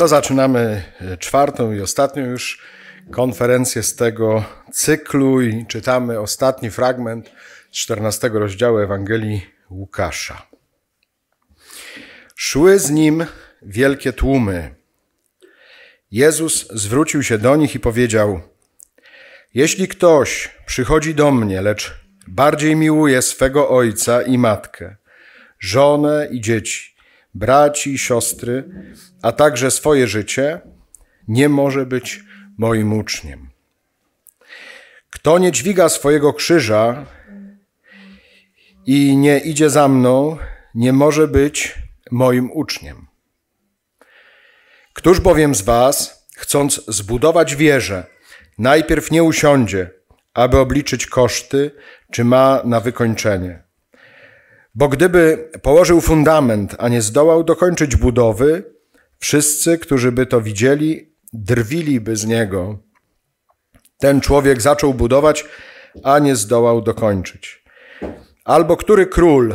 To zaczynamy e, czwartą i ostatnią już konferencję z tego cyklu i czytamy ostatni fragment z 14 rozdziału Ewangelii Łukasza. Szły z nim wielkie tłumy. Jezus zwrócił się do nich i powiedział: Jeśli ktoś przychodzi do mnie, lecz bardziej miłuje swego ojca i matkę, żonę i dzieci, braci, siostry, a także swoje życie, nie może być moim uczniem. Kto nie dźwiga swojego krzyża i nie idzie za mną, nie może być moim uczniem. Któż bowiem z Was, chcąc zbudować wieżę, najpierw nie usiądzie, aby obliczyć koszty, czy ma na wykończenie? Bo gdyby położył fundament, a nie zdołał dokończyć budowy, wszyscy, którzy by to widzieli, drwiliby z niego. Ten człowiek zaczął budować, a nie zdołał dokończyć. Albo który król,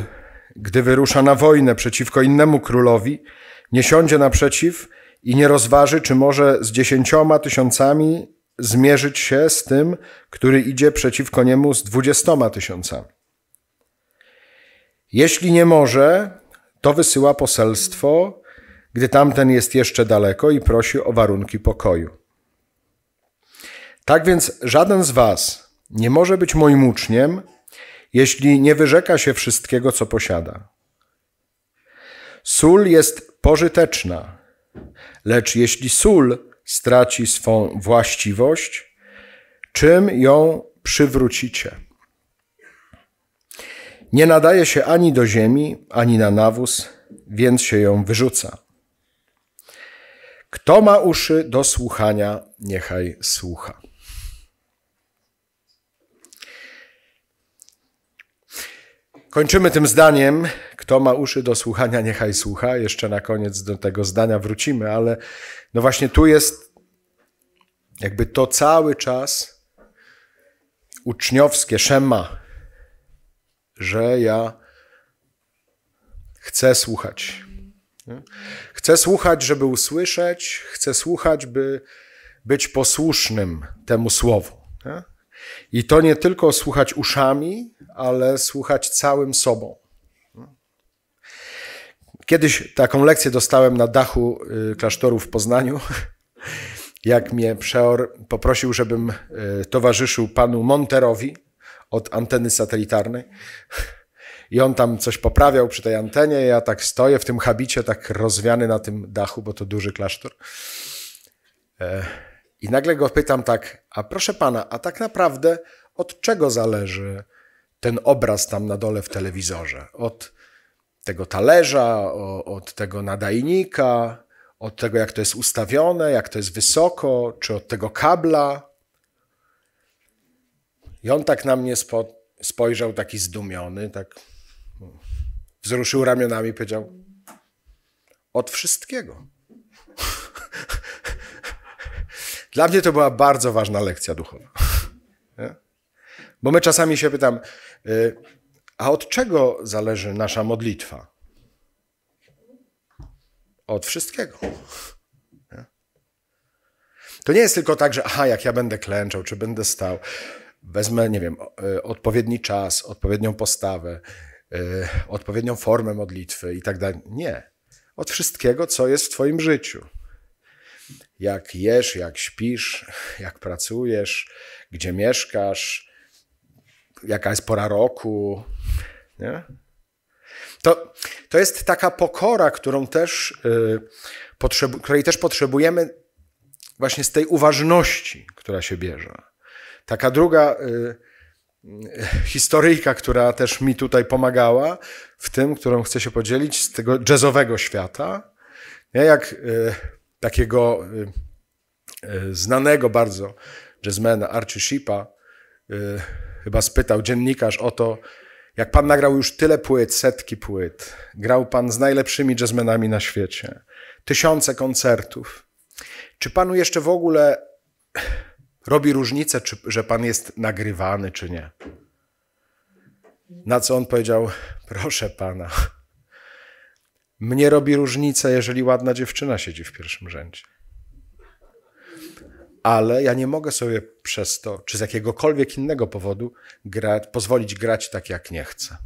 gdy wyrusza na wojnę przeciwko innemu królowi, nie siądzie naprzeciw i nie rozważy, czy może z dziesięcioma tysiącami zmierzyć się z tym, który idzie przeciwko niemu z dwudziestoma tysiącami. Jeśli nie może, to wysyła poselstwo, gdy tamten jest jeszcze daleko i prosi o warunki pokoju. Tak więc żaden z Was nie może być moim uczniem, jeśli nie wyrzeka się wszystkiego, co posiada. Sól jest pożyteczna, lecz jeśli sól straci swą właściwość, czym ją przywrócicie? Nie nadaje się ani do ziemi, ani na nawóz, więc się ją wyrzuca. Kto ma uszy do słuchania, niechaj słucha. Kończymy tym zdaniem. Kto ma uszy do słuchania, niechaj słucha. Jeszcze na koniec do tego zdania wrócimy, ale no właśnie tu jest jakby to cały czas uczniowskie szema, że ja chcę słuchać. Chcę słuchać, żeby usłyszeć, chcę słuchać, by być posłusznym temu słowu. I to nie tylko słuchać uszami, ale słuchać całym sobą. Kiedyś taką lekcję dostałem na dachu y, klasztoru w Poznaniu, jak mnie przeor poprosił, żebym y, towarzyszył panu Monterowi, od anteny satelitarnej. I on tam coś poprawiał przy tej antenie. Ja tak stoję w tym habicie, tak rozwiany na tym dachu, bo to duży klasztor. E, I nagle go pytam tak, a proszę pana, a tak naprawdę od czego zależy ten obraz tam na dole w telewizorze? Od tego talerza, od tego nadajnika, od tego, jak to jest ustawione, jak to jest wysoko, czy od tego kabla? I on tak na mnie spo, spojrzał, taki zdumiony, tak wzruszył ramionami i powiedział: Od wszystkiego. Dla mnie to była bardzo ważna lekcja duchowa. Bo my czasami się pytam, y, a od czego zależy nasza modlitwa? Od wszystkiego. To nie jest tylko tak, że aha, jak ja będę klęczał, czy będę stał wezmę, nie wiem, e, odpowiedni czas, odpowiednią postawę, e, odpowiednią formę modlitwy i tak dalej. Nie. Od wszystkiego, co jest w Twoim życiu. Jak jesz, jak śpisz, jak pracujesz, gdzie mieszkasz, jaka jest pora roku. Nie? To, to jest taka pokora, którą też, yy, której też potrzebujemy właśnie z tej uważności, która się bierze. Taka druga y, y, historyjka, która też mi tutaj pomagała, w tym, którą chcę się podzielić, z tego jazzowego świata. ja Jak y, takiego znanego bardzo jazzmena Archie Sheepa chyba spytał dziennikarz o to, jak pan nagrał już tyle płyt, setki płyt, grał pan z najlepszymi jazzmenami na świecie, tysiące koncertów. Czy panu jeszcze w ogóle robi różnicę, czy, że Pan jest nagrywany, czy nie. Na co on powiedział: Proszę Pana, mnie robi różnicę, jeżeli ładna dziewczyna siedzi w pierwszym rzędzie. Ale ja nie mogę sobie przez to, czy z jakiegokolwiek innego powodu, grać, pozwolić grać tak, jak nie chcę.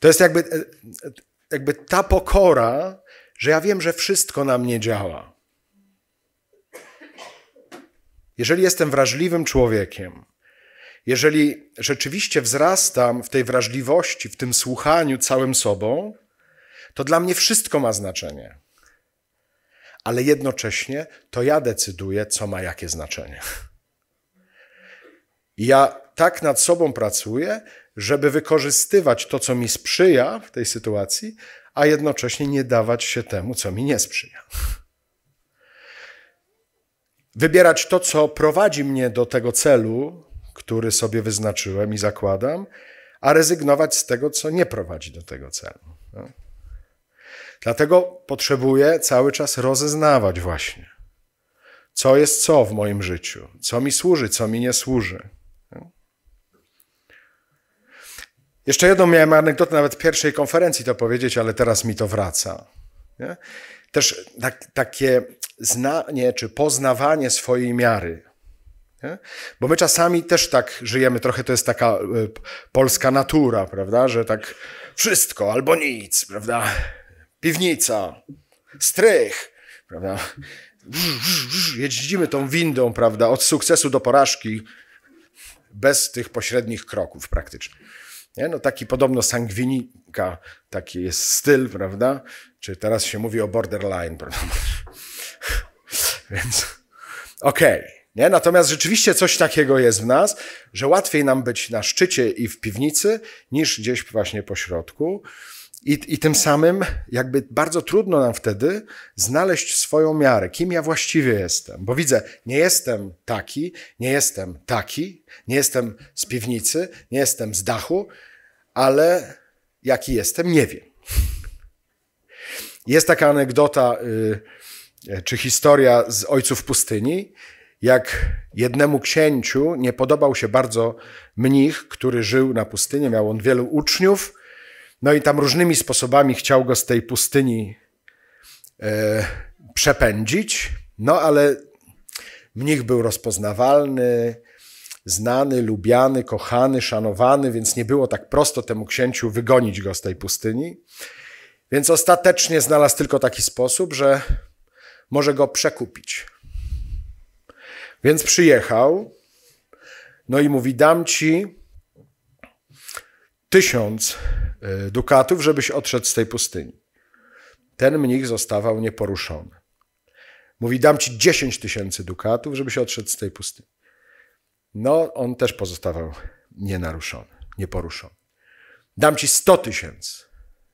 To jest jakby, e, e, jakby ta pokora, że ja wiem, że wszystko na mnie działa jeżeli jestem wrażliwym człowiekiem, jeżeli rzeczywiście wzrastam w tej wrażliwości, w tym słuchaniu całym sobą, to dla mnie wszystko ma znaczenie. Ale jednocześnie to ja decyduję, co ma jakie znaczenie. I ja tak nad sobą pracuję, żeby wykorzystywać to, co mi sprzyja w tej sytuacji, a jednocześnie nie dawać się temu, co mi nie sprzyja wybierać to, co prowadzi mnie do tego celu, który sobie wyznaczyłem i zakładam, a rezygnować z tego, co nie prowadzi do tego celu. No. Dlatego potrzebuję cały czas rozeznawać właśnie, co jest co w moim życiu, co mi służy, co mi nie służy. No. Jeszcze jedną miałem anegdotę, nawet pierwszej konferencji to powiedzieć, ale teraz mi to wraca. Nie? Też tak, takie znanie czy poznawanie swojej miary. Nie? Bo my czasami też tak żyjemy, trochę to jest taka e, polska natura, prawda? Że tak wszystko albo nic, prawda? Piwnica, strych, prawda? Jeździmy tą windą, prawda? Od sukcesu do porażki, bez tych pośrednich kroków praktycznie. Nie? No taki podobno sangwinika, taki jest styl, prawda? Czy teraz się mówi o borderline, prawda? Więc okej. Okay. Nie? Natomiast rzeczywiście coś takiego jest w nas, że łatwiej nam być na szczycie i w piwnicy niż gdzieś właśnie po środku. I, I tym samym jakby bardzo trudno nam wtedy znaleźć swoją miarę, kim ja właściwie jestem. Bo widzę, nie jestem taki, nie jestem taki, nie jestem z piwnicy, nie jestem z dachu, ale jaki jestem, nie wiem. Jest taka anegdota. Yy, E, czy historia z Ojców Pustyni, jak jednemu księciu nie podobał się bardzo mnich, który żył na pustyni, miał on wielu uczniów, no i tam różnymi sposobami chciał go z tej pustyni e, przepędzić, no ale mnich był rozpoznawalny, znany, lubiany, kochany, szanowany, więc nie było tak prosto temu księciu wygonić go z tej pustyni. Więc ostatecznie znalazł tylko taki sposób, że może go przekupić. Więc przyjechał, no i mówi: Dam ci tysiąc e, dukatów, żebyś odszedł z tej pustyni. Ten mnich zostawał nieporuszony. Mówi: Dam ci dziesięć tysięcy dukatów, żebyś odszedł z tej pustyni. No, on też pozostawał nienaruszony, nieporuszony. Dam ci sto tysięcy.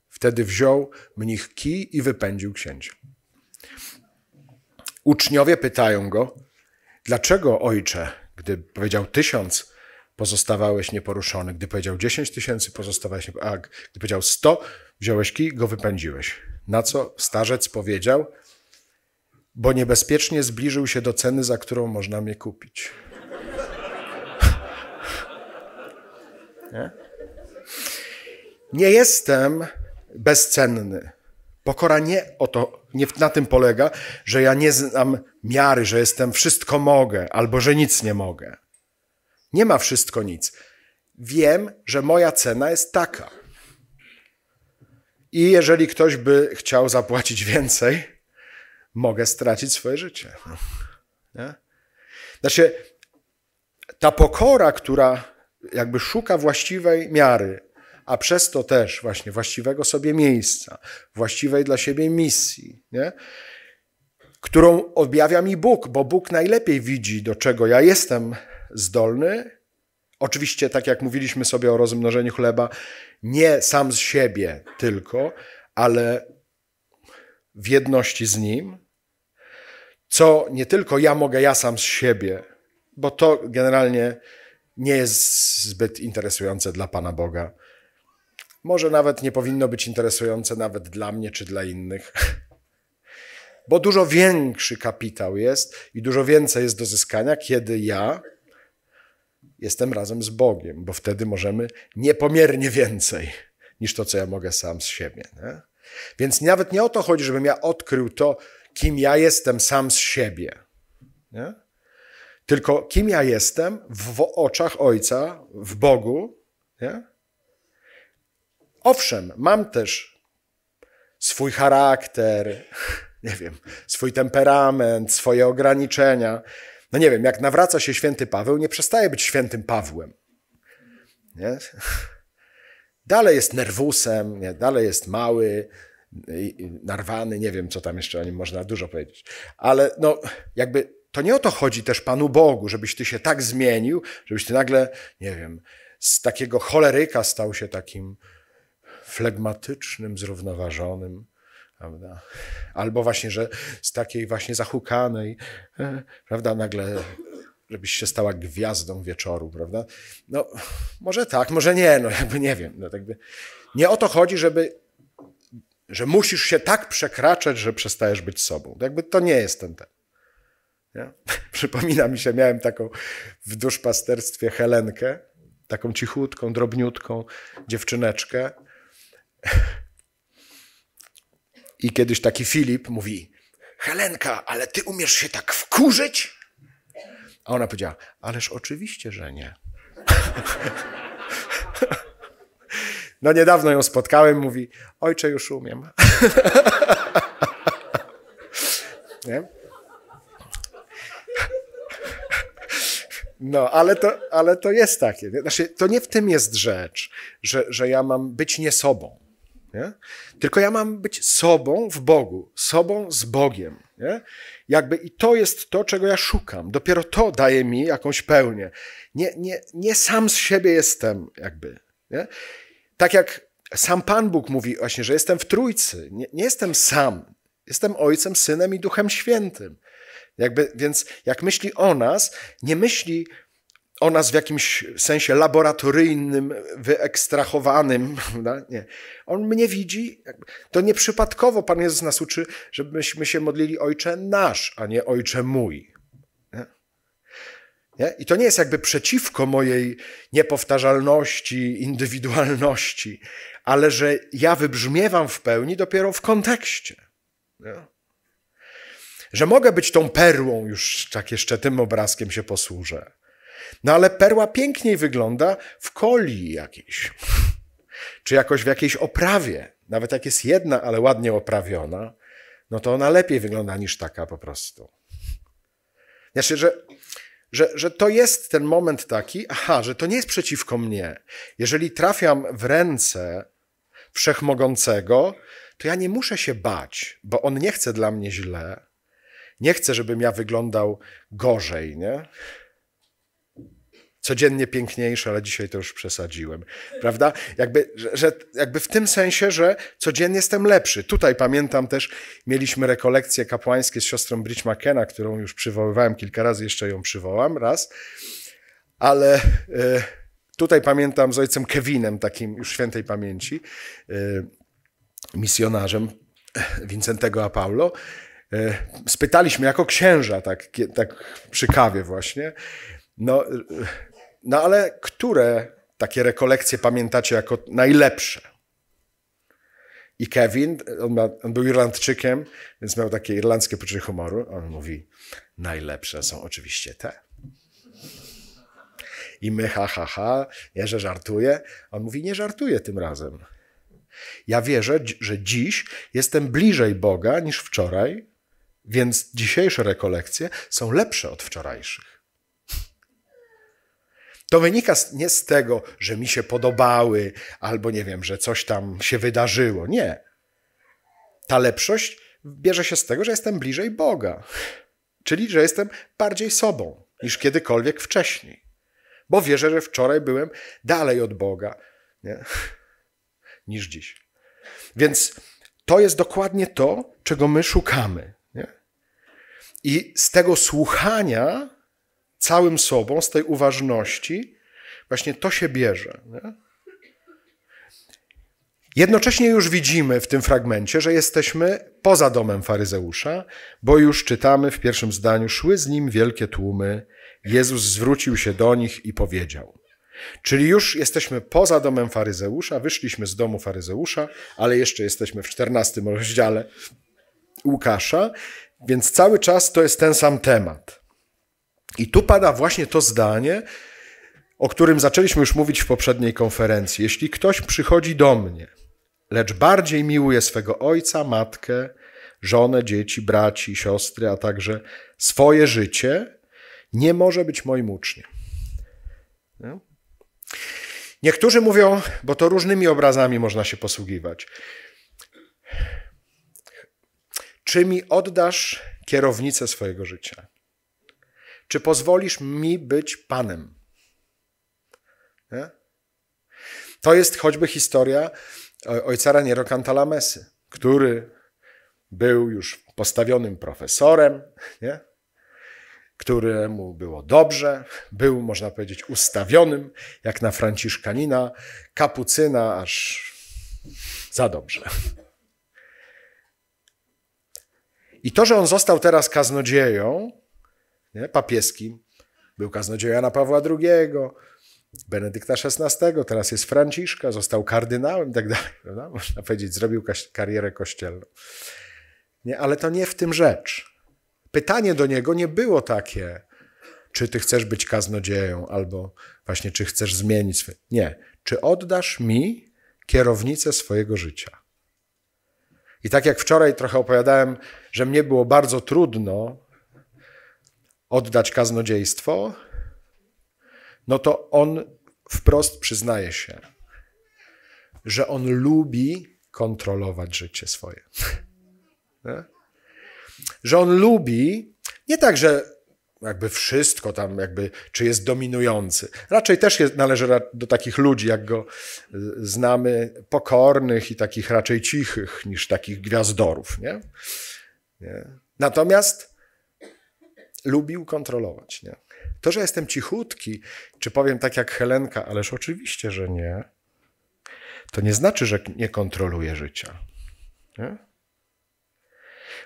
Wtedy wziął mnich kij i wypędził księcia. Uczniowie pytają go, dlaczego ojcze, gdy powiedział tysiąc, pozostawałeś nieporuszony, gdy powiedział dziesięć tysięcy, pozostawałeś nieporuszony, a gdy powiedział sto, wziąłeś kij, go wypędziłeś. Na co starzec powiedział, bo niebezpiecznie zbliżył się do ceny, za którą można mnie kupić. Nie? Nie jestem bezcenny. Pokora nie o to, nie na tym polega, że ja nie znam miary, że jestem wszystko mogę albo że nic nie mogę. Nie ma wszystko nic. Wiem, że moja cena jest taka. I jeżeli ktoś by chciał zapłacić więcej, mogę stracić swoje życie. Nie? Znaczy, ta pokora, która jakby szuka właściwej miary, a przez to też właśnie właściwego sobie miejsca, właściwej dla siebie misji, nie? którą objawia mi Bóg, bo Bóg najlepiej widzi, do czego ja jestem zdolny. Oczywiście, tak jak mówiliśmy sobie o rozmnożeniu chleba, nie sam z siebie tylko, ale w jedności z Nim, co nie tylko ja mogę, ja sam z siebie, bo to generalnie nie jest zbyt interesujące dla Pana Boga. Może nawet nie powinno być interesujące nawet dla mnie czy dla innych. Bo dużo większy kapitał jest i dużo więcej jest do zyskania, kiedy ja jestem razem z Bogiem, bo wtedy możemy niepomiernie więcej niż to, co ja mogę sam z siebie. Nie? Więc nawet nie o to chodzi, żebym ja odkrył to, kim ja jestem sam z siebie. Nie? Tylko kim ja jestem w oczach Ojca, w Bogu, nie? Owszem, mam też swój charakter, nie wiem, swój temperament, swoje ograniczenia. No nie wiem, jak nawraca się święty Paweł, nie przestaje być świętym Pawłem. Nie? Dalej jest nerwusem, nie? dalej jest mały, narwany, nie wiem, co tam jeszcze o nim można dużo powiedzieć. Ale no, jakby to nie o to chodzi też Panu Bogu, żebyś ty się tak zmienił, żebyś ty nagle, nie wiem, z takiego choleryka stał się takim flegmatycznym, zrównoważonym, prawda? Albo właśnie, że z takiej właśnie zahukanej, e, prawda, nagle żebyś się stała gwiazdą wieczoru, prawda? No, może tak, może nie, no jakby nie wiem. No, jakby nie o to chodzi, żeby, że musisz się tak przekraczać, że przestajesz być sobą. Jakby to nie jest ten temat. Przypomina mi się, miałem taką w duszpasterstwie Helenkę, taką cichutką, drobniutką dziewczyneczkę, i kiedyś taki Filip mówi: Helenka, ale ty umiesz się tak wkurzyć? A ona powiedziała: Ależ oczywiście, że nie. No niedawno ją spotkałem, mówi: Ojcze, już umiem. nie? No, ale to, ale to jest takie. Znaczy, to nie w tym jest rzecz, że, że ja mam być nie sobą. Nie? Tylko ja mam być sobą w Bogu, sobą z Bogiem. Nie? Jakby i to jest to, czego ja szukam. Dopiero to daje mi jakąś pełnię. Nie, nie, nie sam z siebie jestem, jakby. Nie? Tak jak sam Pan Bóg mówi właśnie, że jestem w Trójcy. Nie, nie jestem sam. Jestem Ojcem, Synem i Duchem Świętym. Jakby, więc jak myśli o nas, nie myśli o nas w jakimś sensie laboratoryjnym, wyekstrahowanym. Nie. On mnie widzi. To nieprzypadkowo Pan Jezus nas uczy, żebyśmy się modlili Ojcze nasz, a nie Ojcze mój. Nie? Nie? I to nie jest jakby przeciwko mojej niepowtarzalności, indywidualności, ale że ja wybrzmiewam w pełni dopiero w kontekście. Nie? Że mogę być tą perłą, już tak jeszcze tym obrazkiem się posłużę no ale perła piękniej wygląda w kolii jakiejś, czy jakoś w jakiejś oprawie. Nawet jak jest jedna, ale ładnie oprawiona, no to ona lepiej wygląda niż taka po prostu. Znaczy, że, że, że to jest ten moment taki, aha, że to nie jest przeciwko mnie. Jeżeli trafiam w ręce wszechmogącego, to ja nie muszę się bać, bo on nie chce dla mnie źle. Nie chce, żebym ja wyglądał gorzej, nie? codziennie piękniejsze, ale dzisiaj to już przesadziłem. Prawda? Jakby, że, jakby w tym sensie, że codziennie jestem lepszy. Tutaj pamiętam też, mieliśmy rekolekcje kapłańskie z siostrą Bridge McKenna, którą już przywoływałem kilka razy, jeszcze ją przywołam raz, ale... E, tutaj pamiętam z ojcem Kevinem, takim już świętej pamięci, e, misjonarzem e, Wincentego a Paulo, spytaliśmy jako księża, tak, tak przy kawie właśnie, no, no ale które takie rekolekcje pamiętacie jako najlepsze? I Kevin, on, ma, on był Irlandczykiem, więc miał takie irlandzkie poczucie humoru. On mówi, najlepsze są oczywiście te. I my ha, ha, ha, ja że żartuję. On mówi, nie żartuję tym razem. Ja wierzę, że dziś jestem bliżej Boga niż wczoraj, więc dzisiejsze rekolekcje są lepsze od wczorajszych. To wynika nie z tego, że mi się podobały, albo nie wiem, że coś tam się wydarzyło. Nie. Ta lepszość bierze się z tego, że jestem bliżej Boga, czyli że jestem bardziej sobą niż kiedykolwiek wcześniej. Bo wierzę, że wczoraj byłem dalej od Boga nie? niż dziś. Więc to jest dokładnie to, czego my szukamy. Nie? I z tego słuchania całym sobą, z tej uważności, właśnie to się bierze. Nie? Jednocześnie już widzimy w tym fragmencie, że jesteśmy poza domem faryzeusza, bo już czytamy w pierwszym zdaniu: Szły z nim wielkie tłumy. Jezus zwrócił się do nich i powiedział. Czyli już jesteśmy poza domem faryzeusza, wyszliśmy z domu faryzeusza, ale jeszcze jesteśmy w czternastym rozdziale Łukasza, więc cały czas to jest ten sam temat. I tu pada właśnie to zdanie, o którym zaczęliśmy już mówić w poprzedniej konferencji. Jeśli ktoś przychodzi do mnie, lecz bardziej miłuje swego ojca, matkę, żonę, dzieci, braci, siostry, a także swoje życie, nie może być moim uczniem. Niektórzy mówią, bo to różnymi obrazami można się posługiwać. Czy mi oddasz kierownicę swojego życia? Czy pozwolisz mi być Panem? Nie? To jest choćby historia e, ojca Raniero Cantalamesy, który był już postawionym profesorem, nie? któremu było dobrze, był, można powiedzieć, ustawionym, jak na franciszkanina, kapucyna, aż za dobrze. I to, że on został teraz kaznodzieją, nie? papieskim. Był kaznodzieja Jana Pawła II, Benedykta XVI, teraz jest Franciszka, został kardynałem i tak dalej. Prawda? Można powiedzieć, zrobił karierę kościelną. Nie, ale to nie w tym rzecz. Pytanie do niego nie było takie, czy ty chcesz być kaznodzieją, albo właśnie czy chcesz zmienić swój... Nie. Czy oddasz mi kierownicę swojego życia? I tak jak wczoraj trochę opowiadałem, że mnie było bardzo trudno oddać kaznodziejstwo, no to on wprost przyznaje się, że on lubi kontrolować życie swoje. że on lubi, nie tak, że jakby wszystko tam, jakby, czy jest dominujący. Raczej też jest, należy do takich ludzi, jak go y, znamy, pokornych i takich raczej cichych niż takich gwiazdorów. Nie? nie? Natomiast lubił kontrolować. Nie? To, że jestem cichutki, czy powiem tak jak Helenka, ależ oczywiście, że nie, to nie znaczy, że nie kontroluję życia. Nie?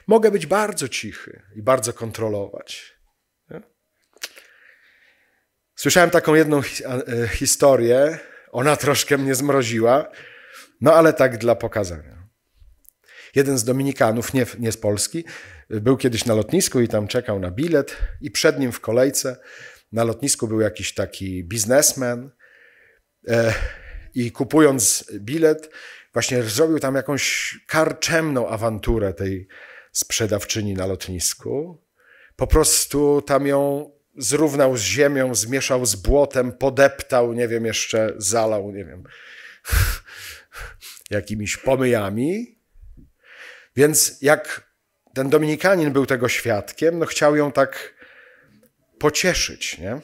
Mogę być bardzo cichy i bardzo kontrolować. Nie? Słyszałem taką jedną e, historię, ona troszkę mnie zmroziła, no ale tak dla pokazania. Jeden z Dominikanów, nie, nie z Polski, był kiedyś na lotnisku i tam czekał na bilet i przed nim w kolejce na lotnisku był jakiś taki biznesmen e, i kupując bilet właśnie zrobił tam jakąś karczemną awanturę tej sprzedawczyni na lotnisku. Po prostu tam ją zrównał z ziemią, zmieszał z błotem, podeptał, nie wiem, jeszcze zalał, nie wiem, jakimiś pomyjami. Więc jak ten Dominikanin był tego świadkiem, no chciał ją tak pocieszyć, nie?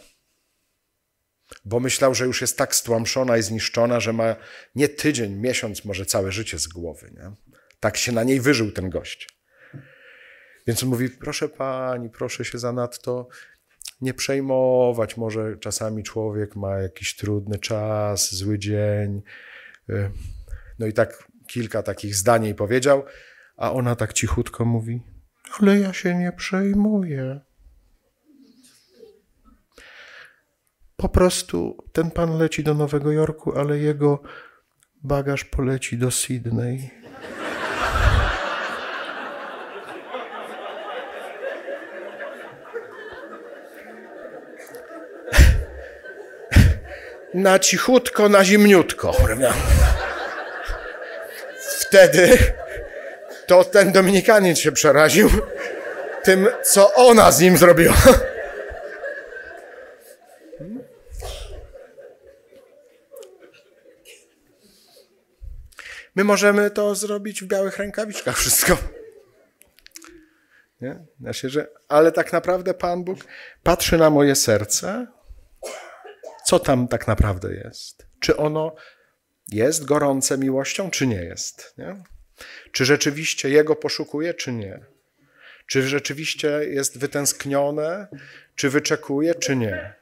Bo myślał, że już jest tak stłamszona i zniszczona, że ma nie tydzień, miesiąc, może całe życie z głowy, nie? Tak się na niej wyżył ten gość. Więc on mówi, proszę pani, proszę się zanadto nie przejmować. Może czasami człowiek ma jakiś trudny czas, zły dzień. Y, no i tak kilka takich zdań jej powiedział. A ona tak cichutko mówi: Ale ja się nie przejmuję. Po prostu ten pan leci do Nowego Jorku, ale jego bagaż poleci do Sydney. na cichutko, na zimniutko. Wtedy to ten Dominikanin się przeraził tym, co ona z nim zrobiła. My możemy to zrobić w białych rękawiczkach wszystko. Nie? Znaczy, że, ale tak naprawdę Pan Bóg patrzy na moje serce, co tam tak naprawdę jest. Czy ono jest gorące miłością, czy nie jest. Nie? Czy rzeczywiście Jego poszukuje, czy nie? Czy rzeczywiście jest wytęsknione, czy wyczekuje, czy nie?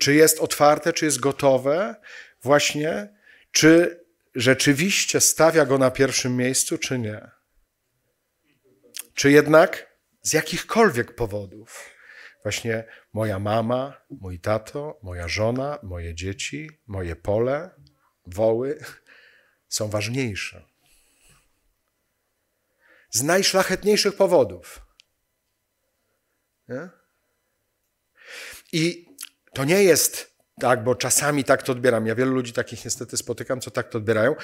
Czy jest otwarte, czy jest gotowe, właśnie, czy rzeczywiście stawia go na pierwszym miejscu, czy nie? Czy jednak z jakichkolwiek powodów, właśnie moja mama, mój tato, moja żona, moje dzieci, moje pole, woły są ważniejsze z najszlachetniejszych powodów. Nie? I to nie jest tak, bo czasami tak to odbieram. Ja wielu ludzi takich niestety spotykam, co tak to odbierają.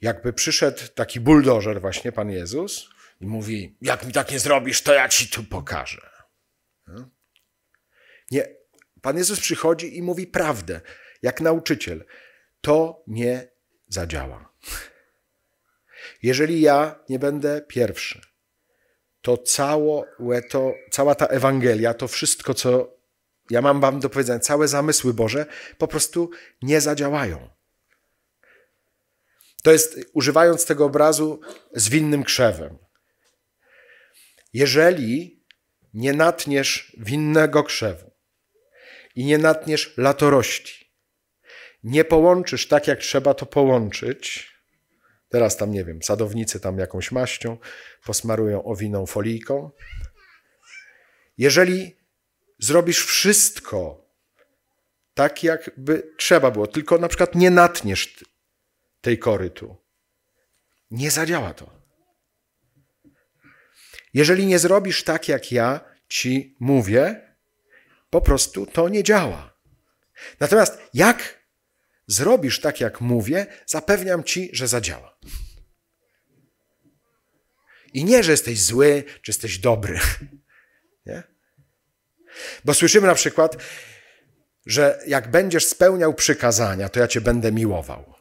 Jakby przyszedł taki buldożer, właśnie Pan Jezus, i mówi: Jak mi tak nie zrobisz, to ja ci tu pokażę. Nie. Pan Jezus przychodzi i mówi prawdę, jak nauczyciel. To nie zadziała. Jeżeli ja nie będę pierwszy, to całe to, cała ta Ewangelia, to wszystko, co ja mam Wam do powiedzenia, całe zamysły Boże po prostu nie zadziałają. To jest, używając tego obrazu, z winnym krzewem. Jeżeli nie natniesz winnego krzewu i nie natniesz latorości, nie połączysz tak, jak trzeba to połączyć, Teraz tam, nie wiem, sadownicy tam jakąś maścią posmarują owiną folijką. Jeżeli zrobisz wszystko tak, jakby trzeba było, tylko na przykład nie natniesz tej kory tu, nie zadziała to. Jeżeli nie zrobisz tak, jak ja ci mówię, po prostu to nie działa. Natomiast jak zrobisz tak, jak mówię, zapewniam ci, że zadziała. I nie, że jesteś zły, czy jesteś dobry. Nie? Bo słyszymy na przykład, że jak będziesz spełniał przykazania, to ja cię będę miłował.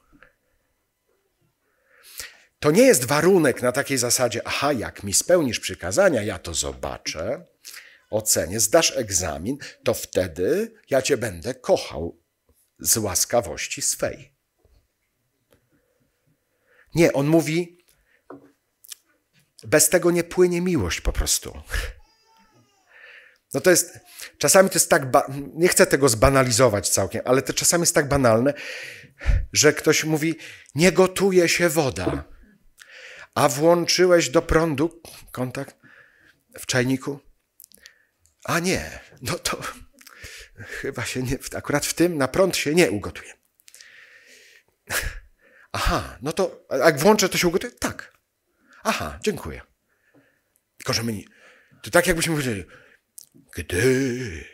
To nie jest warunek na takiej zasadzie, aha, jak mi spełnisz przykazania, ja to zobaczę, ocenię, zdasz egzamin, to wtedy ja cię będę kochał z łaskawości swej. Nie, on mówi, bez tego nie płynie miłość po prostu. No to jest, czasami to jest tak, nie chcę tego zbanalizować całkiem, ale to czasami jest tak banalne, że ktoś mówi, nie gotuje się woda, a włączyłeś do prądu kontakt w czajniku? A nie, no to chyba się nie, akurat w tym na prąd się nie ugotuje. Aha, no to jak włączę, to się ugotuje? Tak. Aha, dziękuję. Tylko, że my nie, to tak jakbyśmy powiedzieli, gdy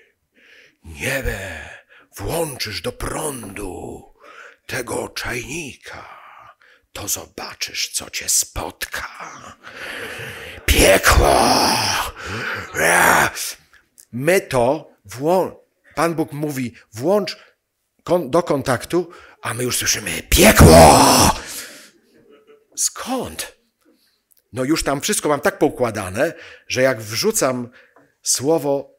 niebe włączysz do prądu tego czajnika, to zobaczysz, co cię spotka. Piekło! My to włą... Pan Bóg mówi, włącz kon do kontaktu, a my już słyszymy piekło! Skąd? No już tam wszystko mam tak poukładane, że jak wrzucam słowo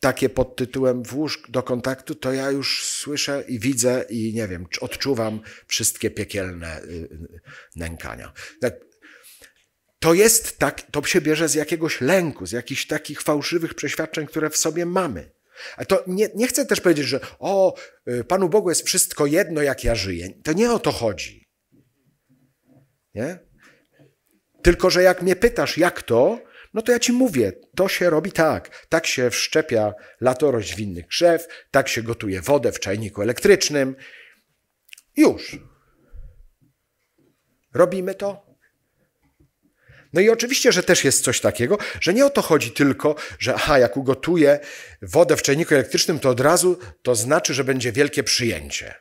takie pod tytułem włóż do kontaktu, to ja już słyszę i widzę i nie wiem, odczuwam wszystkie piekielne y, y, nękania. Tak, to jest tak, to się bierze z jakiegoś lęku, z jakichś takich fałszywych przeświadczeń, które w sobie mamy. Ale to nie, nie chcę też powiedzieć, że o, y, Panu Bogu jest wszystko jedno, jak ja żyję. To nie o to chodzi. Nie? Tylko, że jak mnie pytasz, jak to, no to ja ci mówię, to się robi tak. Tak się wszczepia latorość w innych krzew, tak się gotuje wodę w czajniku elektrycznym. Już. Robimy to? No i oczywiście, że też jest coś takiego, że nie o to chodzi tylko, że aha, jak ugotuję wodę w czajniku elektrycznym, to od razu to znaczy, że będzie wielkie przyjęcie.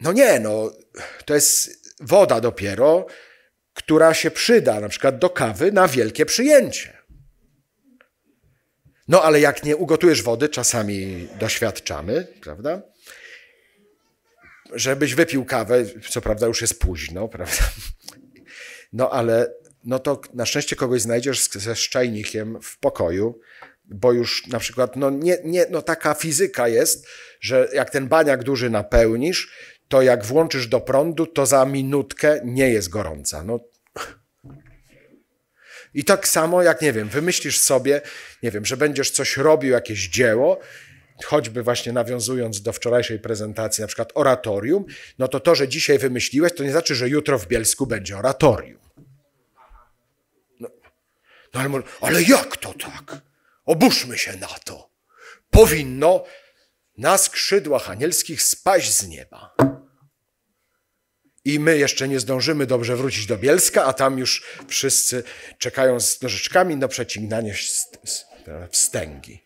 No nie, no to jest woda dopiero, która się przyda na przykład do kawy na wielkie przyjęcie. No ale jak nie ugotujesz wody, czasami doświadczamy, prawda? Żebyś wypił kawę, co prawda już jest późno, prawda? No ale no to na szczęście kogoś znajdziesz ze szczajnikiem w pokoju, bo już na przykład, no, nie, nie, no taka fizyka jest, że jak ten baniak duży napełnisz, to jak włączysz do prądu, to za minutkę nie jest gorąca. No. I tak samo jak, nie wiem, wymyślisz sobie, nie wiem, że będziesz coś robił, jakieś dzieło, choćby właśnie nawiązując do wczorajszej prezentacji, na przykład oratorium, no to to, że dzisiaj wymyśliłeś, to nie znaczy, że jutro w Bielsku będzie oratorium. No ale, ale jak to tak? Oburzmy się na to. Powinno na skrzydłach anielskich spaść z nieba. I my jeszcze nie zdążymy dobrze wrócić do Bielska, a tam już wszyscy czekają z nożyczkami na przecinanie wstęgi.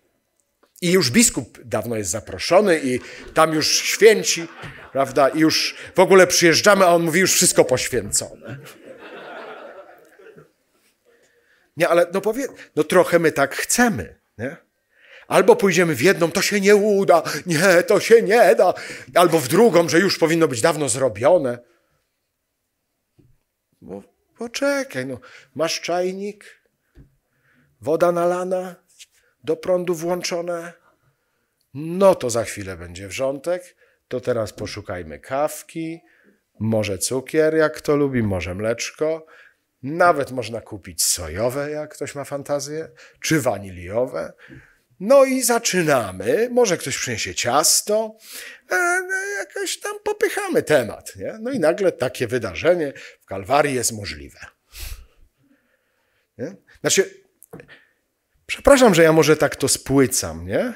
I już biskup dawno jest zaproszony i tam już święci, prawda? I już w ogóle przyjeżdżamy, a on mówi już wszystko poświęcone. Nie, ale no powie, no trochę my tak chcemy, nie? Albo pójdziemy w jedną, to się nie uda, nie, to się nie da, albo w drugą, że już powinno być dawno zrobione. Bo poczekaj, no, masz czajnik, woda nalana, do prądu włączone, no to za chwilę będzie wrzątek, to teraz poszukajmy kawki, może cukier, jak to lubi, może mleczko, nawet można kupić sojowe, jak ktoś ma fantazję, czy waniliowe. No i zaczynamy. Może ktoś przyniesie ciasto, e, no, jakoś tam popychamy temat. Nie? No i nagle takie wydarzenie w Kalwarii jest możliwe. Nie? Znaczy, przepraszam, że ja może tak to spłycam, nie?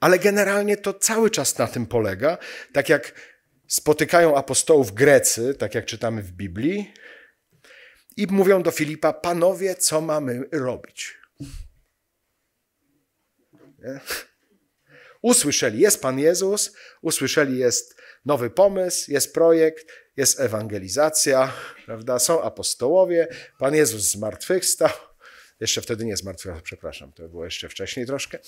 Ale generalnie to cały czas na tym polega. Tak jak spotykają apostołów Grecy, tak jak czytamy w Biblii, i mówią do Filipa: Panowie, co mamy robić? Nie? Usłyszeli, jest Pan Jezus, usłyszeli, jest nowy pomysł, jest projekt, jest ewangelizacja, prawda? Są apostołowie, Pan Jezus zmartwychwstał. Jeszcze wtedy nie zmartwychwstał, przepraszam, to było jeszcze wcześniej troszkę.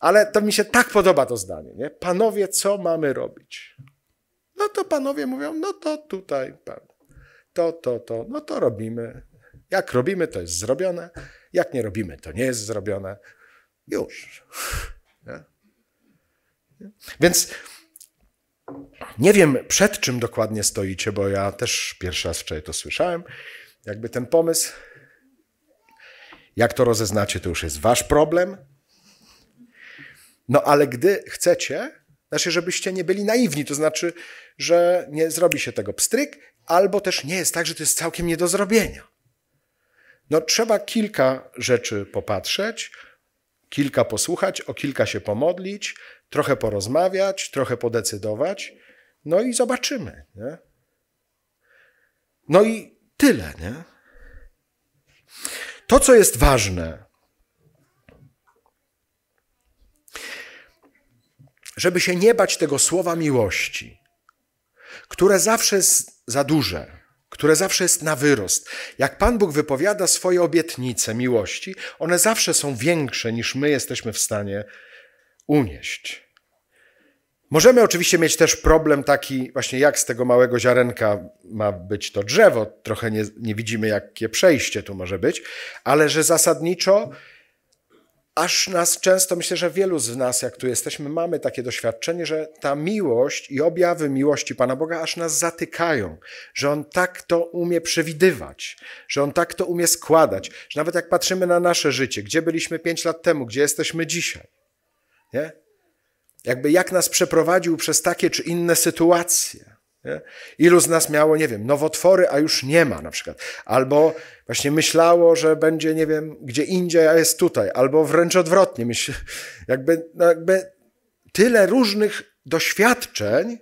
Ale to mi się tak podoba to zdanie, nie? Panowie, co mamy robić? No to panowie mówią, no to tutaj, Pan to, to, to, no to robimy. Jak robimy, to jest zrobione. Jak nie robimy, to nie jest zrobione. Już. Nie? Więc nie wiem, przed czym dokładnie stoicie, bo ja też pierwszy raz wczoraj to słyszałem. Jakby ten pomysł, jak to rozeznacie, to już jest wasz problem. No ale gdy chcecie, znaczy, żebyście nie byli naiwni, to znaczy, że nie zrobi się tego pstryk, albo też nie jest tak, że to jest całkiem nie do zrobienia. No, trzeba kilka rzeczy popatrzeć, kilka posłuchać, o kilka się pomodlić, trochę porozmawiać, trochę podecydować, no i zobaczymy. Nie? No i tyle, nie? To, co jest ważne, żeby się nie bać tego słowa miłości, które zawsze jest za duże, które zawsze jest na wyrost. Jak Pan Bóg wypowiada swoje obietnice miłości, one zawsze są większe niż my jesteśmy w stanie unieść. Możemy oczywiście mieć też problem taki, właśnie jak z tego małego ziarenka ma być to drzewo. Trochę nie, nie widzimy, jakie przejście tu może być, ale że zasadniczo aż nas często, myślę, że wielu z nas, jak tu jesteśmy, mamy takie doświadczenie, że ta miłość i objawy miłości Pana Boga aż nas zatykają, że On tak to umie przewidywać, że On tak to umie składać, że nawet jak patrzymy na nasze życie, gdzie byliśmy pięć lat temu, gdzie jesteśmy dzisiaj, nie? Jakby jak nas przeprowadził przez takie czy inne sytuacje. Nie? Ilu z nas miało, nie wiem, nowotwory, a już nie ma na przykład. Albo właśnie myślało, że będzie, nie wiem, gdzie indziej, a jest tutaj. Albo wręcz odwrotnie. Myśl, jakby, no jakby tyle różnych doświadczeń,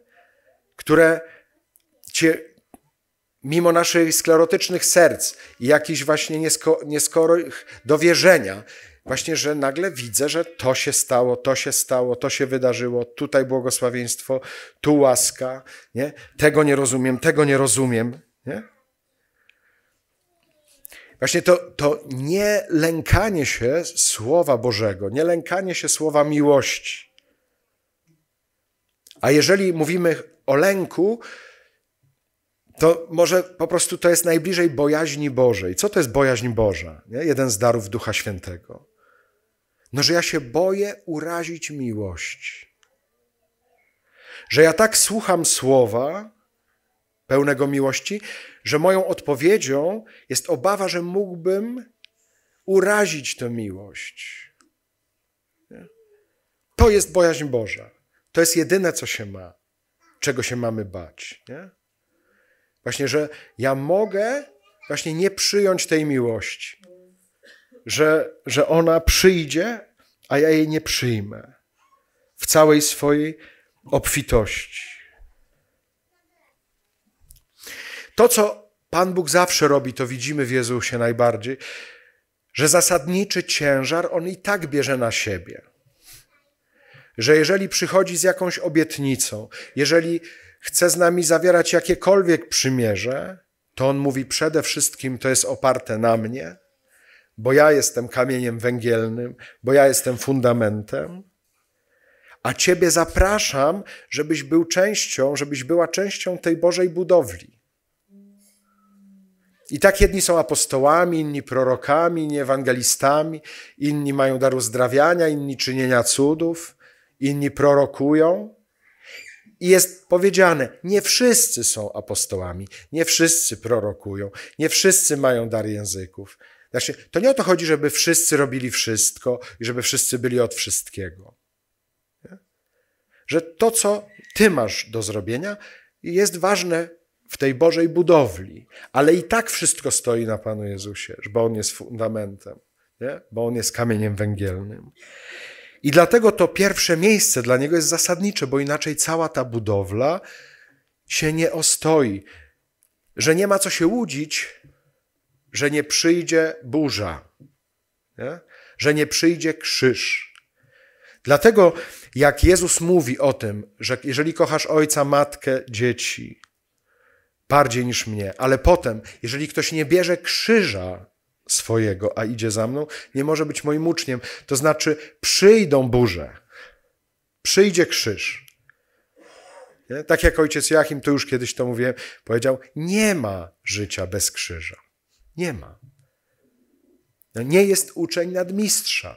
które cię mimo naszych sklerotycznych serc i jakichś właśnie niesko, nieskorych dowierzenia, właśnie, że nagle widzę, że to się stało, to się stało, to się wydarzyło, tutaj błogosławieństwo, tu łaska, nie? Tego nie rozumiem, tego nie rozumiem, nie? Właśnie to, to nie lękanie się Słowa Bożego, nie lękanie się Słowa miłości. A jeżeli mówimy o lęku, to może po prostu to jest najbliżej bojaźni Bożej. Co to jest bojaźń Boża? Nie? Jeden z darów Ducha Świętego. No, że ja się boję urazić miłość. Że ja tak słucham słowa pełnego miłości, że moją odpowiedzią jest obawa, że mógłbym urazić tę miłość. To jest bojaźń Boża. To jest jedyne, co się ma, czego się mamy bać. Nie? Właśnie, że ja mogę właśnie nie przyjąć tej miłości, że, że ona przyjdzie, a ja jej nie przyjmę w całej swojej obfitości. To, co Pan Bóg zawsze robi, to widzimy w Jezusie najbardziej, że zasadniczy ciężar on i tak bierze na siebie. Że jeżeli przychodzi z jakąś obietnicą, jeżeli chce z nami zawierać jakiekolwiek przymierze, to on mówi przede wszystkim to jest oparte na mnie bo ja jestem kamieniem węgielnym, bo ja jestem fundamentem. A Ciebie zapraszam, żebyś był częścią, żebyś była częścią tej Bożej budowli. I tak jedni są apostołami, inni prorokami, inni ewangelistami, inni mają dar uzdrawiania, inni czynienia cudów, inni prorokują. I jest powiedziane, nie wszyscy są apostołami, nie wszyscy prorokują, nie wszyscy mają dar języków, znaczy, to nie o to chodzi, żeby wszyscy robili wszystko i żeby wszyscy byli od wszystkiego. Że to, co ty masz do zrobienia, jest ważne w tej Bożej budowli, ale i tak wszystko stoi na Panu Jezusie, bo On jest fundamentem, nie? bo On jest kamieniem węgielnym. I dlatego to pierwsze miejsce dla Niego jest zasadnicze, bo inaczej cała ta budowla się nie ostoi. Że nie ma co się łudzić, że nie przyjdzie burza, nie? że nie przyjdzie krzyż. Dlatego, jak Jezus mówi o tym, że jeżeli kochasz ojca, matkę, dzieci bardziej niż mnie, ale potem, jeżeli ktoś nie bierze krzyża swojego, a idzie za mną, nie może być moim uczniem. To znaczy, przyjdą burze, przyjdzie krzyż. Nie? Tak jak ojciec Jachim, to już kiedyś to mówiłem, powiedział: Nie ma życia bez krzyża. Nie ma. No nie jest uczeń nadmistrza.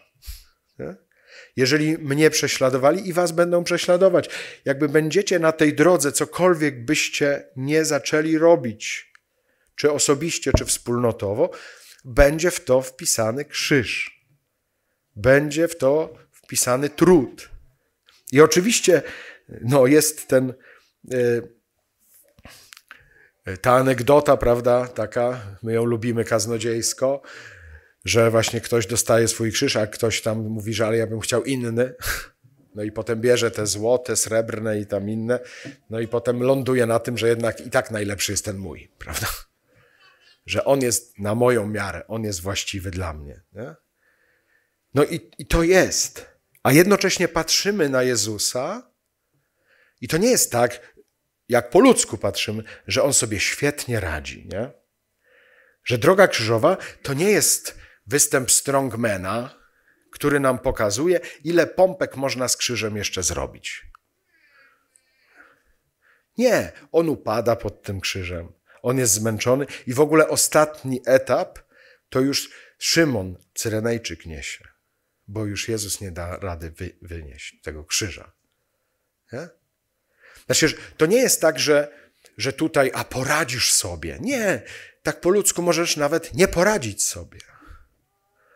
Jeżeli mnie prześladowali i was będą prześladować, jakby będziecie na tej drodze, cokolwiek byście nie zaczęli robić, czy osobiście, czy wspólnotowo, będzie w to wpisany krzyż. Będzie w to wpisany trud. I oczywiście no, jest ten. Yy, E, ta anegdota, prawda, taka, my ją lubimy kaznodziejsko, że właśnie ktoś dostaje swój krzyż, a ktoś tam mówi, że ale ja bym chciał inny. No i potem bierze te złote, srebrne i tam inne. No i potem ląduje na tym, że jednak i tak najlepszy jest ten mój, prawda? Że on jest na moją miarę, on jest właściwy dla mnie. Nie? No i, i to jest. A jednocześnie patrzymy na Jezusa, i to nie jest tak, jak po ludzku patrzymy, że on sobie świetnie radzi, nie? Że droga krzyżowa to nie jest występ strongmana, który nam pokazuje, ile pompek można z krzyżem jeszcze zrobić. Nie, on upada pod tym krzyżem. On jest zmęczony i w ogóle ostatni etap to już Szymon Cyrenejczyk niesie, bo już Jezus nie da rady wy, wynieść tego krzyża. Nie? Znaczy, to nie jest tak, że, że tutaj, a poradzisz sobie. Nie, tak po ludzku możesz nawet nie poradzić sobie.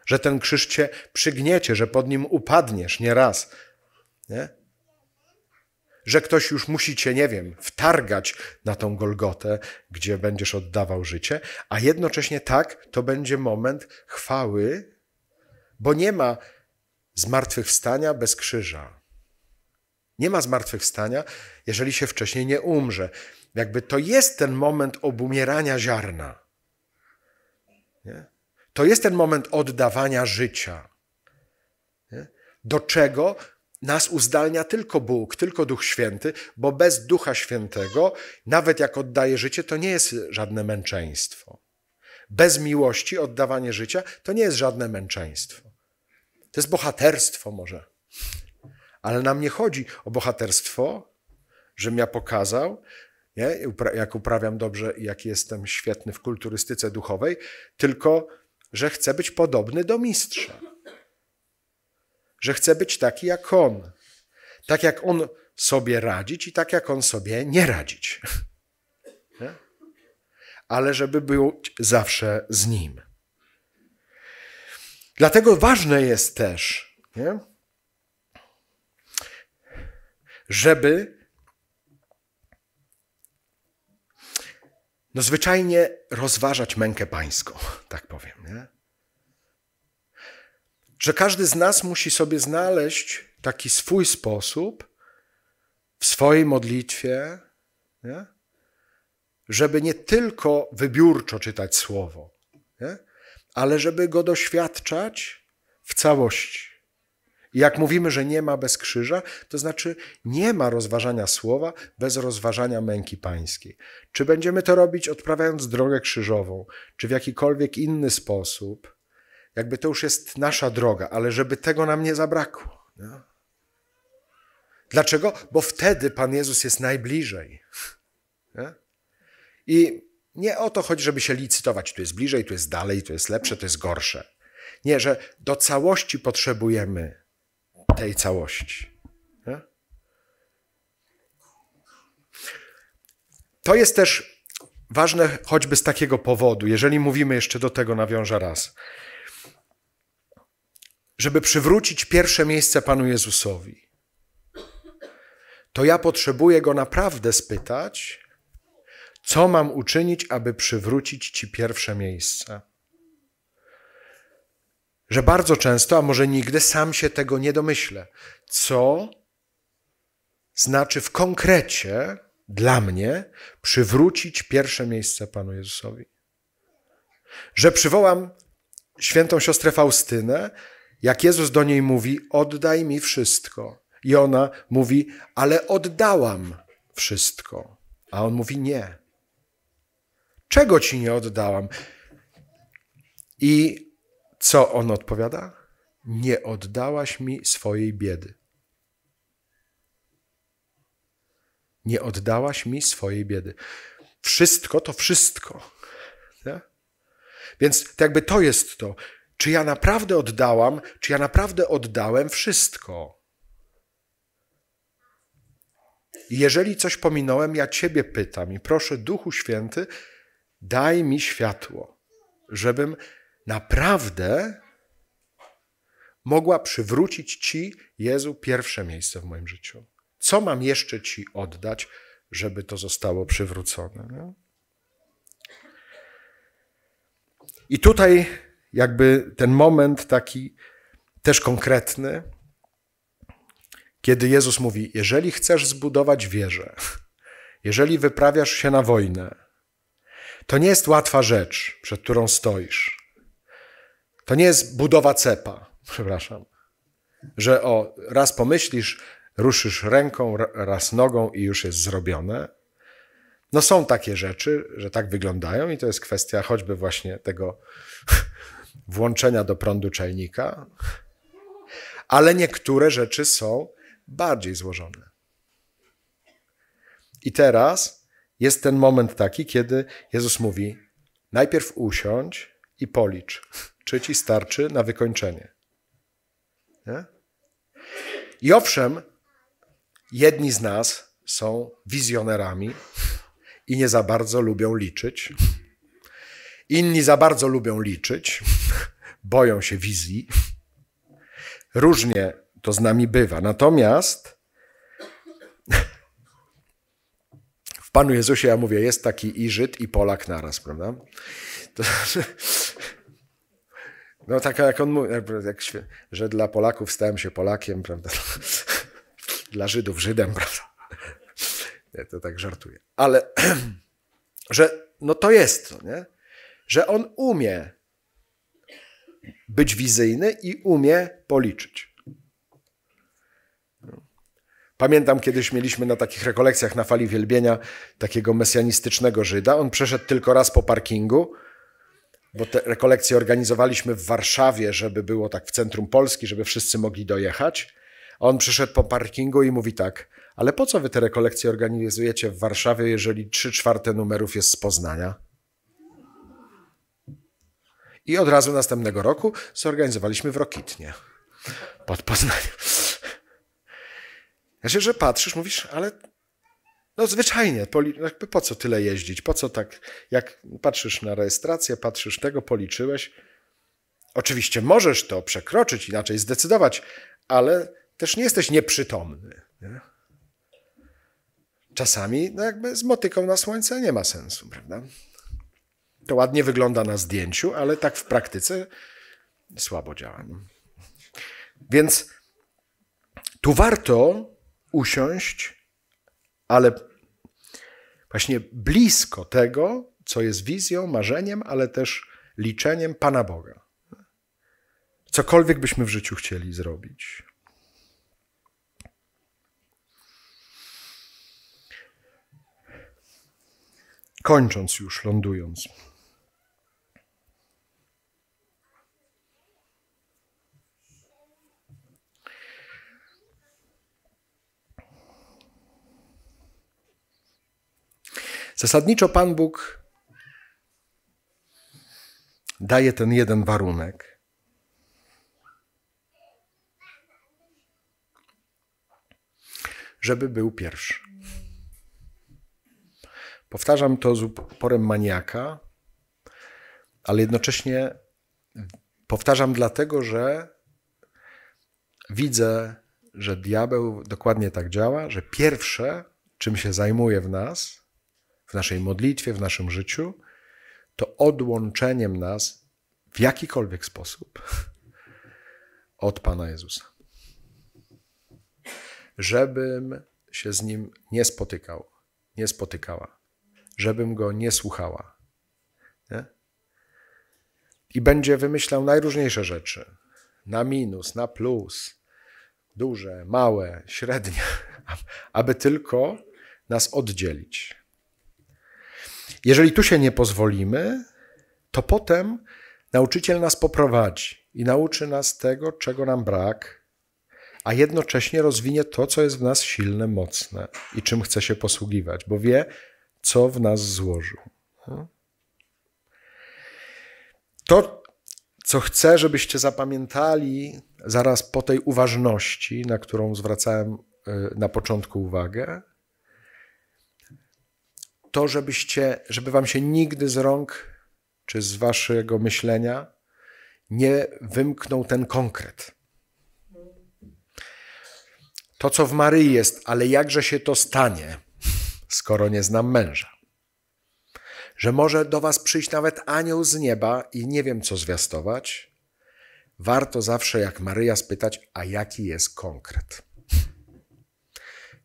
Że ten krzyż cię przygniecie, że pod nim upadniesz nieraz. Nie? Że ktoś już musi cię, nie wiem, wtargać na tą Golgotę, gdzie będziesz oddawał życie, a jednocześnie tak, to będzie moment chwały, bo nie ma zmartwychwstania bez krzyża. Nie ma zmartwychwstania, jeżeli się wcześniej nie umrze. Jakby to jest ten moment obumierania ziarna. Nie? To jest ten moment oddawania życia. Nie? Do czego nas uzdalnia tylko Bóg, tylko Duch Święty, bo bez Ducha Świętego, nawet jak oddaje życie, to nie jest żadne męczeństwo. Bez miłości oddawanie życia to nie jest żadne męczeństwo. To jest bohaterstwo może. Ale nam nie chodzi o bohaterstwo, żebym ja pokazał, nie? jak uprawiam dobrze i jak jestem świetny w kulturystyce duchowej, tylko że chcę być podobny do mistrza. Że chcę być taki jak on. Tak jak on sobie radzić i tak jak on sobie nie radzić. Nie? Ale żeby być zawsze z nim. Dlatego ważne jest też, nie? żeby no zwyczajnie rozważać mękę pańską, tak powiem. Nie? Że każdy z nas musi sobie znaleźć taki swój sposób w swojej modlitwie, nie? żeby nie tylko wybiórczo czytać słowo, nie? ale żeby go doświadczać w całości. Jak mówimy, że nie ma bez krzyża, to znaczy nie ma rozważania słowa bez rozważania męki pańskiej. Czy będziemy to robić odprawiając drogę krzyżową, czy w jakikolwiek inny sposób, jakby to już jest nasza droga, ale żeby tego nam nie zabrakło. Nie? No. Dlaczego? Bo wtedy Pan Jezus jest najbliżej. Nie? I nie o to chodzi, żeby się licytować, tu jest bliżej, tu jest dalej, tu jest lepsze, tu jest gorsze. Nie, że do całości potrzebujemy tej całości. Nie? To jest też ważne choćby z takiego powodu, jeżeli mówimy jeszcze do tego, nawiążę raz, żeby przywrócić pierwsze miejsce Panu Jezusowi, to ja potrzebuję Go naprawdę spytać, co mam uczynić, aby przywrócić Ci pierwsze miejsce że bardzo często, a może nigdy, sam się tego nie domyślę, co znaczy w konkrecie dla mnie przywrócić pierwsze miejsce Panu Jezusowi. Że przywołam świętą siostrę Faustynę, jak Jezus do niej mówi: Oddaj mi wszystko. I ona mówi: Ale oddałam wszystko. A on mówi: Nie. Czego ci nie oddałam? I co on odpowiada? Nie oddałaś mi swojej biedy. Nie oddałaś mi swojej biedy. Wszystko to wszystko. Nie? Więc to jakby to jest to. Czy ja naprawdę oddałam, czy ja naprawdę oddałem wszystko? Jeżeli coś pominąłem, ja Ciebie pytam i proszę, Duchu Święty, daj mi światło, żebym naprawdę mogła przywrócić Ci, Jezu, pierwsze miejsce w moim życiu. Co mam jeszcze Ci oddać, żeby to zostało przywrócone? Nie? I tutaj, jakby ten moment taki też konkretny, kiedy Jezus mówi: Jeżeli chcesz zbudować wieżę, jeżeli wyprawiasz się na wojnę, to nie jest łatwa rzecz, przed którą stoisz. To nie jest budowa cepa, przepraszam, że o raz pomyślisz, ruszysz ręką, raz nogą i już jest zrobione. No są takie rzeczy, że tak wyglądają i to jest kwestia choćby właśnie tego włączenia do prądu czelnika. Ale niektóre rzeczy są bardziej złożone. I teraz jest ten moment taki, kiedy Jezus mówi: najpierw usiądź i policz. czy ci starczy na wykończenie. Nie? I owszem, jedni z nas są wizjonerami i nie za bardzo lubią liczyć. Inni za bardzo lubią liczyć, boją się wizji. Różnie to z nami bywa. Natomiast w Panu Jezusie, ja mówię, jest taki i Żyd, i Polak naraz, prawda? To, no tak jak on mówi, jak, że dla Polaków stałem się Polakiem, prawda? Dla Żydów Żydem, prawda? Nie, to tak żartuję. Ale że no to jest to, nie? Że on umie być wizyjny i umie policzyć. Pamiętam, kiedyś mieliśmy na takich rekolekcjach na fali wielbienia takiego mesjanistycznego Żyda. On przeszedł tylko raz po parkingu, bo te rekolekcje organizowaliśmy w Warszawie, żeby było tak w centrum Polski, żeby wszyscy mogli dojechać. A on przyszedł po parkingu i mówi tak, ale po co wy te rekolekcje organizujecie w Warszawie, jeżeli trzy czwarte numerów jest z Poznania? I od razu następnego roku zorganizowaliśmy w Rokitnie pod Poznaniem. Ja znaczy, się że patrzysz, mówisz, ale no zwyczajnie, po co tyle jeździć? Po co tak, jak patrzysz na rejestrację, patrzysz tego, policzyłeś. Oczywiście możesz to przekroczyć, inaczej zdecydować, ale też nie jesteś nieprzytomny. Nie? Czasami no jakby z motyką na słońce nie ma sensu, prawda? To ładnie wygląda na zdjęciu, ale tak w praktyce słabo działa. No. Więc tu warto usiąść ale właśnie blisko tego, co jest wizją, marzeniem, ale też liczeniem Pana Boga. Cokolwiek byśmy w życiu chcieli zrobić. Kończąc już, lądując. Zasadniczo Pan Bóg daje ten jeden warunek. Żeby był pierwszy. Powtarzam to z uporem maniaka, ale jednocześnie powtarzam dlatego, że widzę, że diabeł dokładnie tak działa, że pierwsze, czym się zajmuje w nas, w naszej modlitwie, w naszym życiu, to odłączeniem nas w jakikolwiek sposób od Pana Jezusa. Żebym się z Nim nie spotykał, nie spotykała, żebym Go nie słuchała. Nie? I będzie wymyślał najróżniejsze rzeczy. Na minus, na plus, duże, małe, średnie, aby tylko nas oddzielić. Jeżeli tu się nie pozwolimy, to potem nauczyciel nas poprowadzi i nauczy nas tego, czego nam brak, a jednocześnie rozwinie to, co jest w nas silne, mocne i czym chce się posługiwać, bo wie, co w nas złożył. To, co chcę, żebyście zapamiętali zaraz po tej uważności, na którą zwracałem y, na początku uwagę, to, żebyście, żeby wam się nigdy z rąk czy z waszego myślenia nie wymknął ten konkret. To, co w Maryi jest, ale jakże się to stanie, skoro nie znam męża? Że może do was przyjść nawet anioł z nieba i nie wiem, co zwiastować. Warto zawsze, jak Maryja, spytać, a jaki jest konkret?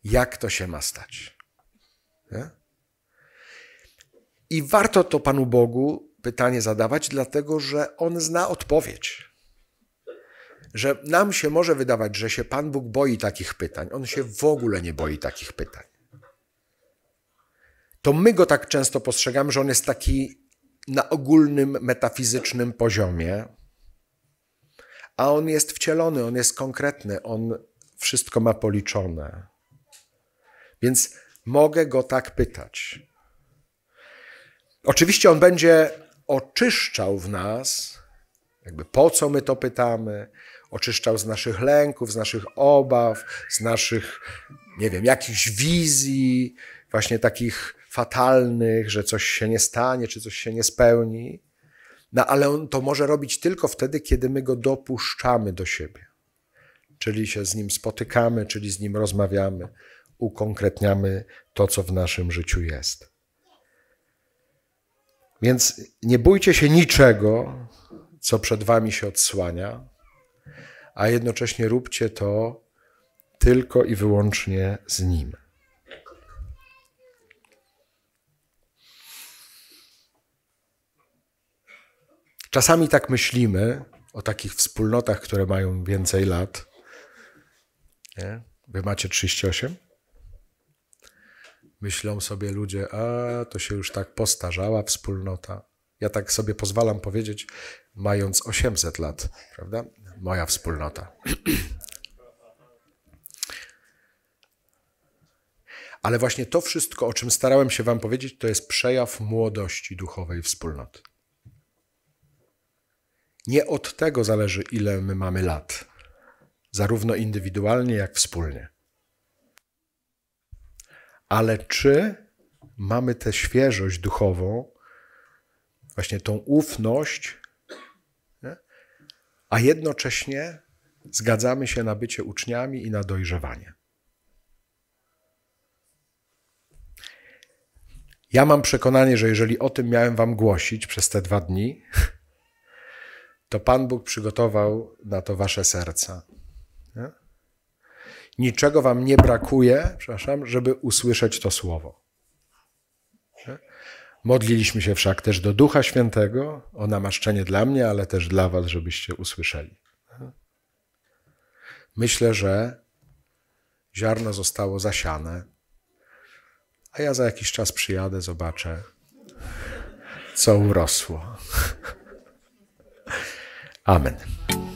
Jak to się ma stać? Nie? I warto to Panu Bogu pytanie zadawać, dlatego że On zna odpowiedź. Że nam się może wydawać, że się Pan Bóg boi takich pytań. On się w ogóle nie boi takich pytań. To my go tak często postrzegamy, że on jest taki na ogólnym, metafizycznym poziomie, a on jest wcielony, on jest konkretny, on wszystko ma policzone. Więc mogę go tak pytać. Oczywiście on będzie oczyszczał w nas, jakby po co my to pytamy, oczyszczał z naszych lęków, z naszych obaw, z naszych, nie wiem, jakichś wizji, właśnie takich fatalnych, że coś się nie stanie, czy coś się nie spełni. No ale on to może robić tylko wtedy, kiedy my go dopuszczamy do siebie. Czyli się z nim spotykamy, czyli z nim rozmawiamy, ukonkretniamy to, co w naszym życiu jest. Więc nie bójcie się niczego, co przed wami się odsłania, a jednocześnie róbcie to tylko i wyłącznie z Nim. Czasami tak myślimy o takich wspólnotach, które mają więcej lat. Nie? Wy macie 38? myślą sobie ludzie, a to się już tak postarzała wspólnota. Ja tak sobie pozwalam powiedzieć, mając 800 lat, prawda? Moja wspólnota. Ale właśnie to wszystko, o czym starałem się Wam powiedzieć, to jest przejaw młodości duchowej wspólnoty. Nie od tego zależy, ile my mamy lat, zarówno indywidualnie, jak wspólnie ale czy mamy tę świeżość duchową, właśnie tą ufność, nie? a jednocześnie zgadzamy się na bycie uczniami i na dojrzewanie. Ja mam przekonanie, że jeżeli o tym miałem Wam głosić przez te dwa dni, to Pan Bóg przygotował na to Wasze serca. Nie? niczego wam nie brakuje, przepraszam, żeby usłyszeć to słowo. Modliliśmy się wszak też do Ducha Świętego o namaszczenie dla mnie, ale też dla was, żebyście usłyszeli. Myślę, że ziarno zostało zasiane, a ja za jakiś czas przyjadę, zobaczę, co urosło. Amen.